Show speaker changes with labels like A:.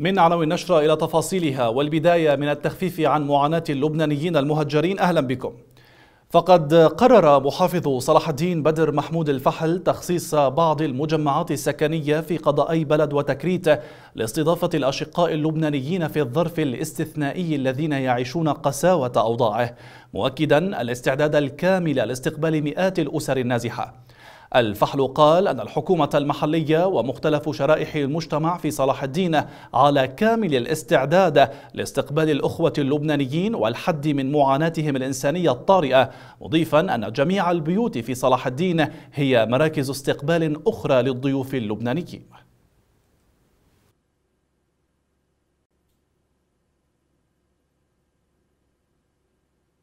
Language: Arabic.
A: من عناوين النشرة إلى تفاصيلها والبداية من التخفيف عن معاناة اللبنانيين المهجرين أهلا بكم فقد قرر محافظ صلاح الدين بدر محمود الفحل تخصيص بعض المجمعات السكنية في قضائي بلد وتكريت لاستضافة الأشقاء اللبنانيين في الظرف الاستثنائي الذين يعيشون قساوة أوضاعه مؤكدا الاستعداد الكامل لاستقبال مئات الأسر النازحة الفحل قال أن الحكومة المحلية ومختلف شرائح المجتمع في صلاح الدين على كامل الاستعداد لاستقبال الأخوة اللبنانيين والحد من معاناتهم الإنسانية الطارئة مضيفا أن جميع البيوت في صلاح الدين هي مراكز استقبال أخرى للضيوف اللبنانيين